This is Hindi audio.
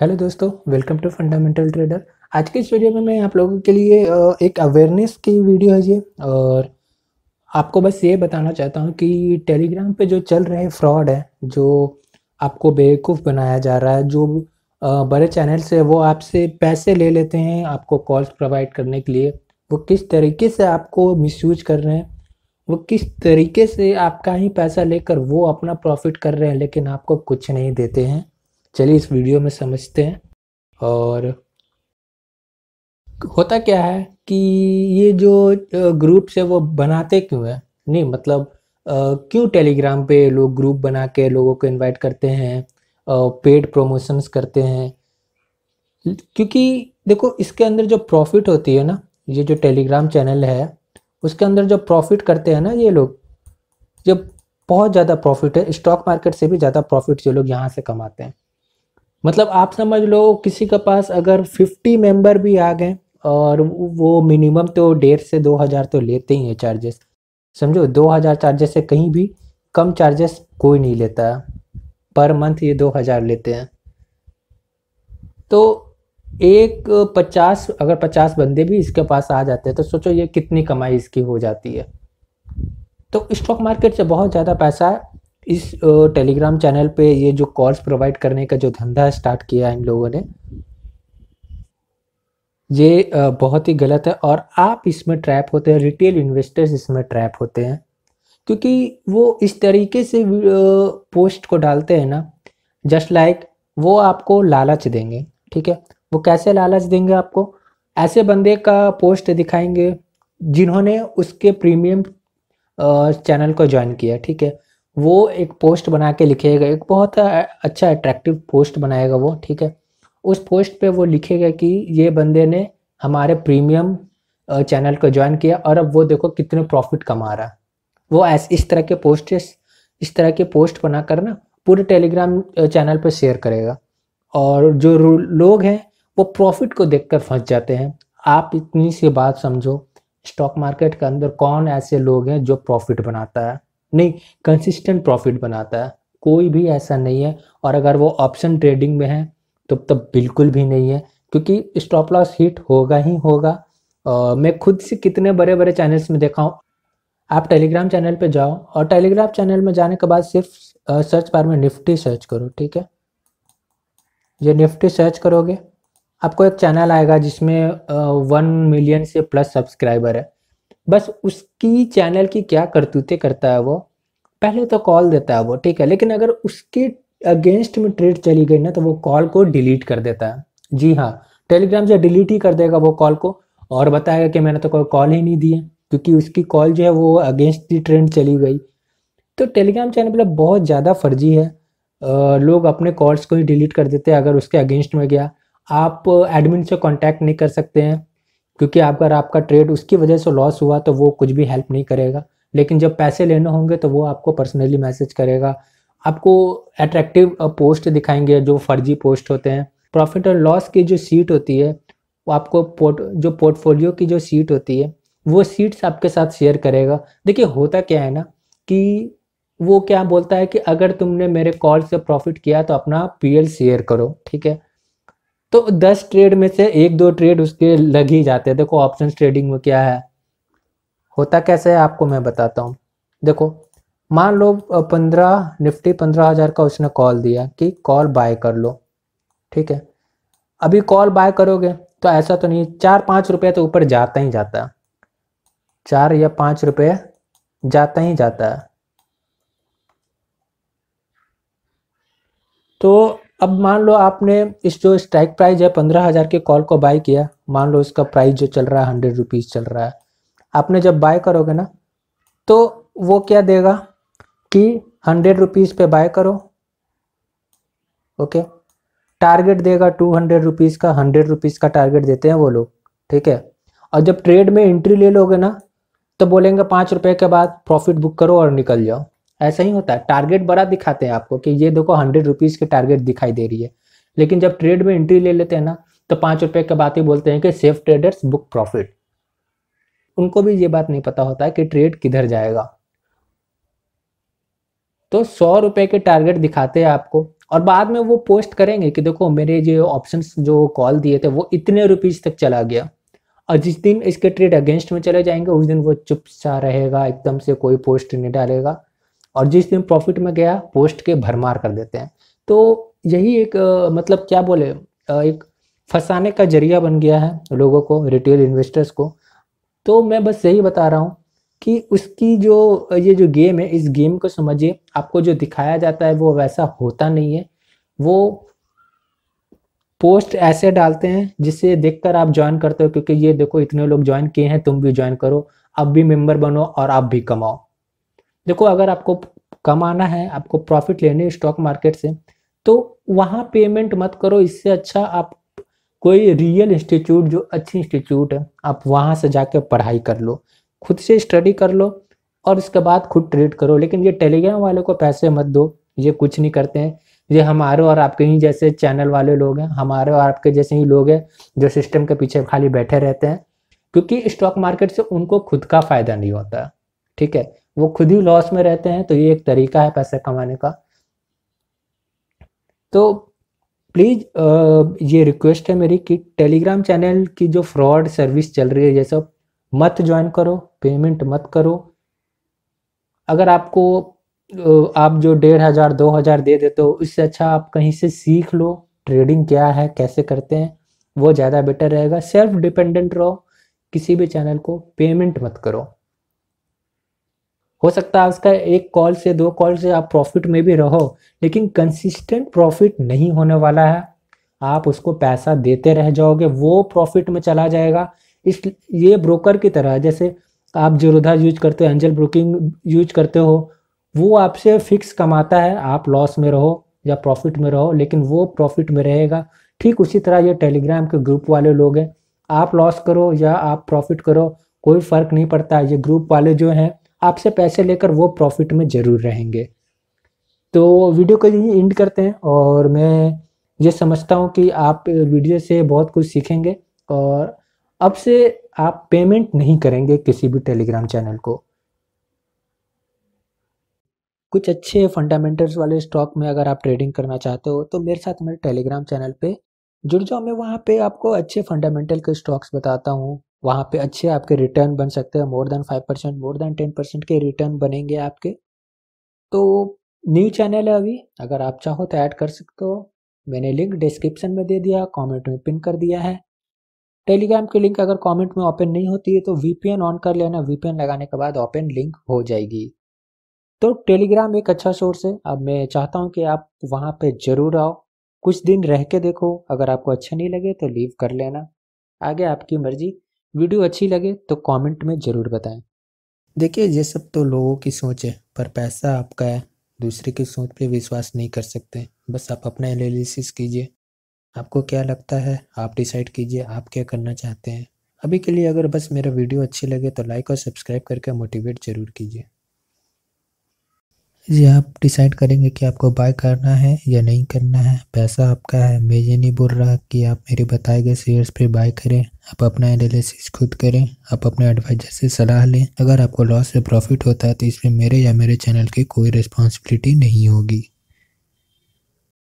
हेलो दोस्तों वेलकम टू फंडामेंटल ट्रेडर आज के इस वीडियो में मैं आप लोगों के लिए एक अवेयरनेस की वीडियो है ये और आपको बस ये बताना चाहता हूँ कि टेलीग्राम पे जो चल रहे फ्रॉड है जो आपको बेवकूफ़ बनाया जा रहा है जो बड़े चैनल से वो आपसे पैसे ले लेते हैं आपको कॉल्स प्रोवाइड करने के लिए वो किस तरीके से आपको मिस कर रहे हैं वो किस तरीके से आपका ही पैसा लेकर वो अपना प्रॉफिट कर रहे हैं लेकिन आपको कुछ नहीं देते हैं चलिए इस वीडियो में समझते हैं और होता क्या है कि ये जो ग्रुप्स है वो बनाते क्यों है नहीं मतलब क्यों टेलीग्राम पे लोग ग्रुप बना के लोगों को इनवाइट करते हैं पेड प्रमोशंस करते हैं क्योंकि देखो इसके अंदर जो प्रॉफिट होती है ना ये जो टेलीग्राम चैनल है उसके अंदर जो प्रॉफिट करते हैं ना ये लोग जब बहुत ज़्यादा प्रॉफिट है स्टॉक मार्केट से भी ज़्यादा प्रॉफिट ये लोग यहाँ से कमाते हैं मतलब आप समझ लो किसी के पास अगर फिफ्टी मेंबर भी आ गए और वो मिनिमम तो डेढ़ से दो हज़ार तो लेते ही हैं चार्जेस समझो दो हज़ार चार्जेस से कहीं भी कम चार्जेस कोई नहीं लेता पर मंथ ये दो हज़ार लेते हैं तो एक पचास अगर पचास बंदे भी इसके पास आ जाते हैं तो सोचो ये कितनी कमाई इसकी हो जाती है तो स्टॉक मार्केट से बहुत ज़्यादा पैसा इस टेलीग्राम चैनल पे ये जो कोर्स प्रोवाइड करने का जो धंधा स्टार्ट किया इन लोगों ने ये बहुत ही गलत है और आप इसमें ट्रैप होते हैं रिटेल इन्वेस्टर्स इसमें ट्रैप होते हैं क्योंकि वो इस तरीके से पोस्ट को डालते हैं ना जस्ट लाइक like, वो आपको लालच देंगे ठीक है वो कैसे लालच देंगे आपको ऐसे बंदे का पोस्ट दिखाएंगे जिन्होंने उसके प्रीमियम चैनल को ज्वाइन किया ठीक है वो एक पोस्ट बना के लिखेगा एक बहुत अच्छा अट्रैक्टिव पोस्ट बनाएगा वो ठीक है उस पोस्ट पे वो लिखेगा कि ये बंदे ने हमारे प्रीमियम चैनल को ज्वाइन किया और अब वो देखो कितने प्रॉफिट कमा रहा है वो ऐसे इस तरह के पोस्ट इस तरह के पोस्ट बना कर ना पूरे टेलीग्राम चैनल पर शेयर करेगा और जो लोग हैं वो प्रॉफिट को देखकर फंस जाते हैं आप इतनी सी बात समझो स्टॉक मार्केट के अंदर कौन ऐसे लोग हैं जो प्रॉफिट बनाता है नहीं कंसिस्टेंट प्रॉफिट बनाता है कोई भी ऐसा नहीं है और अगर वो ऑप्शन ट्रेडिंग में है तो तब बिल्कुल भी नहीं है क्योंकि स्टॉप लॉस हिट होगा ही होगा आ, मैं खुद से कितने बड़े बड़े चैनल्स में देखा हूँ आप टेलीग्राम चैनल पे जाओ और टेलीग्राम चैनल में जाने के बाद सिर्फ आ, सर्च बार में निफ्टी सर्च करो ठीक है ये निफ्टी सर्च करोगे आपको एक चैनल आएगा जिसमें वन मिलियन से प्लस सब्सक्राइबर है बस उसकी चैनल की क्या करतूतें करता है वो पहले तो कॉल देता है वो ठीक है लेकिन अगर उसके अगेंस्ट में ट्रेड चली गई ना तो वो कॉल को डिलीट कर देता है जी हाँ टेलीग्राम से डिलीट ही कर देगा वो कॉल को और बताएगा कि मैंने तो कोई कॉल ही नहीं दी है क्योंकि उसकी कॉल जो है वो अगेंस्ट दी ट्रेंड चली गई तो टेलीग्राम चैनल मतलब बहुत ज़्यादा फर्जी है आ, लोग अपने कॉल्स को ही डिलीट कर देते हैं अगर उसके अगेंस्ट में गया आप एडमिन से कांटेक्ट नहीं कर सकते हैं क्योंकि अगर आपका ट्रेड उसकी वजह से लॉस हुआ तो वो कुछ भी हेल्प नहीं करेगा लेकिन जब पैसे लेने होंगे तो वो आपको पर्सनली मैसेज करेगा आपको अट्रैक्टिव पोस्ट दिखाएंगे जो फर्जी पोस्ट होते हैं प्रॉफिट और लॉस की जो सीट होती है वो आपको पोर्ट जो पोर्टफोलियो की जो सीट होती है वो सीट्स आपके साथ शेयर करेगा देखिए होता क्या है ना कि वो क्या बोलता है कि अगर तुमने मेरे कॉल से प्रॉफिट किया तो अपना पीएल शेयर करो ठीक है तो दस ट्रेड में से एक दो ट्रेड उसके लग ही जाते हैं देखो ऑप्शन ट्रेडिंग में क्या है होता कैसे है आपको मैं बताता हूँ देखो मान लो पंद्रह निफ्टी पंद्रह हज़ार का उसने कॉल दिया कि कॉल बाय कर लो ठीक है अभी कॉल बाय करोगे तो ऐसा तो नहीं चार पाँच रुपये तो ऊपर जाता ही जाता है चार या पाँच रुपये जाता ही जाता है तो अब मान लो आपने इस जो स्ट्राइक प्राइस है पंद्रह हज़ार के कॉल को बाय किया मान लो इसका प्राइस जो चल रहा है हंड्रेड रुपीज़ चल रहा है आपने जब बाय करोगे ना तो वो क्या देगा कि हंड्रेड रुपीज़ पे बाय करो ओके टारगेट देगा टू हंड्रेड रुपीज़ का हंड्रेड रुपीज़ का टारगेट देते हैं वो लोग ठीक है और जब ट्रेड में एंट्री ले लोगे ना तो बोलेंगे पाँच रुपये के बाद प्रॉफिट बुक करो और निकल जाओ ऐसा ही होता है टारगेट बड़ा दिखाते हैं आपको कि ये देखो हंड्रेड रुपीज़ की टारगेट दिखाई दे रही है लेकिन जब ट्रेड में एंट्री ले लेते हैं ना तो पांच रुपए के बात ही बोलते हैं कि सेफ ट्रेडर्स बुक प्रॉफिट उनको भी ये बात नहीं पता होता है कि ट्रेड किधर जाएगा तो सौ रुपए के टारगेट दिखाते हैं आपको और बाद में वो पोस्ट करेंगे कि देखो मेरे जो ऑप्शन जो कॉल दिए थे वो इतने रुपीज़ तक चला गया और जिस दिन इसके ट्रेड अगेंस्ट में चले जाएंगे उस दिन वो चुप सा रहेगा एकदम से कोई पोस्ट नहीं डालेगा और जिस दिन प्रॉफिट में गया पोस्ट के भरमार कर देते हैं तो यही एक मतलब क्या बोले एक फंसाने का जरिया बन गया है लोगों को रिटेल इन्वेस्टर्स को तो मैं बस यही बता रहा हूँ कि उसकी जो ये जो गेम है इस गेम को समझिए आपको जो दिखाया जाता है वो वैसा होता नहीं है वो पोस्ट ऐसे डालते हैं जिसे देखकर आप ज्वाइन करते हो क्योंकि ये देखो इतने लोग ज्वाइन किए हैं तुम भी ज्वाइन करो अब भी मेंबर बनो और आप भी कमाओ देखो अगर आपको कमाना है आपको प्रॉफिट लेने स्टॉक मार्केट से तो वहाँ पेमेंट मत करो इससे अच्छा आप कोई रियल इंस्टीट्यूट जो अच्छी इंस्टीट्यूट है आप वहाँ से जाके पढ़ाई कर लो खुद से स्टडी कर लो और इसके बाद खुद ट्रेड करो लेकिन ये टेलीग्राम वाले को पैसे मत दो ये कुछ नहीं करते हैं ये हमारे और आपके ही जैसे चैनल वाले लोग हैं हमारे और आपके जैसे ही लोग हैं जो सिस्टम के पीछे खाली बैठे रहते हैं क्योंकि स्टॉक मार्केट से उनको खुद का फ़ायदा नहीं होता ठीक है वो खुद ही लॉस में रहते हैं तो ये एक तरीका है पैसे कमाने का तो प्लीज़ ये रिक्वेस्ट है मेरी कि टेलीग्राम चैनल की जो फ्रॉड सर्विस चल रही है ये सब मत ज्वाइन करो पेमेंट मत करो अगर आपको आप जो डेढ़ हज़ार दो हज़ार दे देते हो उससे अच्छा आप कहीं से सीख लो ट्रेडिंग क्या है कैसे करते हैं वो ज़्यादा बेटर रहेगा सेल्फ डिपेंडेंट रहो किसी भी चैनल को पेमेंट मत करो हो सकता है उसका एक कॉल से दो कॉल से आप प्रॉफिट में भी रहो लेकिन कंसिस्टेंट प्रॉफिट नहीं होने वाला है आप उसको पैसा देते रह जाओगे वो प्रॉफिट में चला जाएगा इस ये ब्रोकर की तरह जैसे आप जरोधा यूज करते हो एंजल ब्रोकिंग यूज करते हो वो आपसे फिक्स कमाता है आप लॉस में रहो या प्रॉफिट में रहो लेकिन वो प्रॉफिट में रहेगा ठीक उसी तरह ये टेलीग्राम के ग्रुप वाले लोग हैं आप लॉस करो या आप प्रॉफिट करो कोई फ़र्क नहीं पड़ता ये ग्रुप वाले जो हैं आपसे पैसे लेकर वो प्रॉफिट में ज़रूर रहेंगे तो वीडियो को यही एंड करते हैं और मैं ये समझता हूँ कि आप वीडियो से बहुत कुछ सीखेंगे और अब से आप पेमेंट नहीं करेंगे किसी भी टेलीग्राम चैनल को कुछ अच्छे फंडामेंटल्स वाले स्टॉक में अगर आप ट्रेडिंग करना चाहते हो तो मेरे साथ मेरे टेलीग्राम चैनल पे जुड़ जाओ मैं वहाँ पे आपको अच्छे फंडामेंटल के स्टॉक्स बताता हूँ वहाँ पे अच्छे आपके रिटर्न बन सकते हैं more than five percent more than ten percent के रिटर्न बनेंगे आपके तो न्यू चैनल है अभी अगर आप चाहो तो ऐड कर सकते हो मैंने लिंक डिस्क्रिप्शन में दे दिया कमेंट में पिन कर दिया है टेलीग्राम की लिंक अगर कमेंट में ओपन नहीं होती है तो वीपीएन ऑन कर लेना वीपीएन लगाने के बाद ओपन लिंक हो जाएगी तो टेलीग्राम एक अच्छा सोर्स है अब मैं चाहता हूँ कि आप वहाँ पर जरूर आओ कुछ दिन रह के देखो अगर आपको अच्छा नहीं लगे तो लीव कर लेना आगे आपकी मर्जी वीडियो अच्छी लगे तो कमेंट में ज़रूर बताएं देखिए ये सब तो लोगों की सोच है पर पैसा आपका है दूसरे की सोच पे विश्वास नहीं कर सकते बस आप अपना एनालिसिस कीजिए आपको क्या लगता है आप डिसाइड कीजिए आप क्या करना चाहते हैं अभी के लिए अगर बस मेरा वीडियो अच्छी लगे तो लाइक और सब्सक्राइब करके मोटिवेट ज़रूर कीजिए ये हाँ, आप डिसाइड करेंगे कि आपको बाय करना है या नहीं करना है पैसा आपका है मैं ये नहीं बोल रहा कि आप मेरे बताए गए शेयर्स पे बाय करें आप अपना एनालिसिस खुद करें आप अपने एडवाइजर से सलाह लें अगर आपको लॉस या प्रॉफिट होता है तो इसमें मेरे या मेरे चैनल की कोई रिस्पॉन्सिबिलिटी नहीं होगी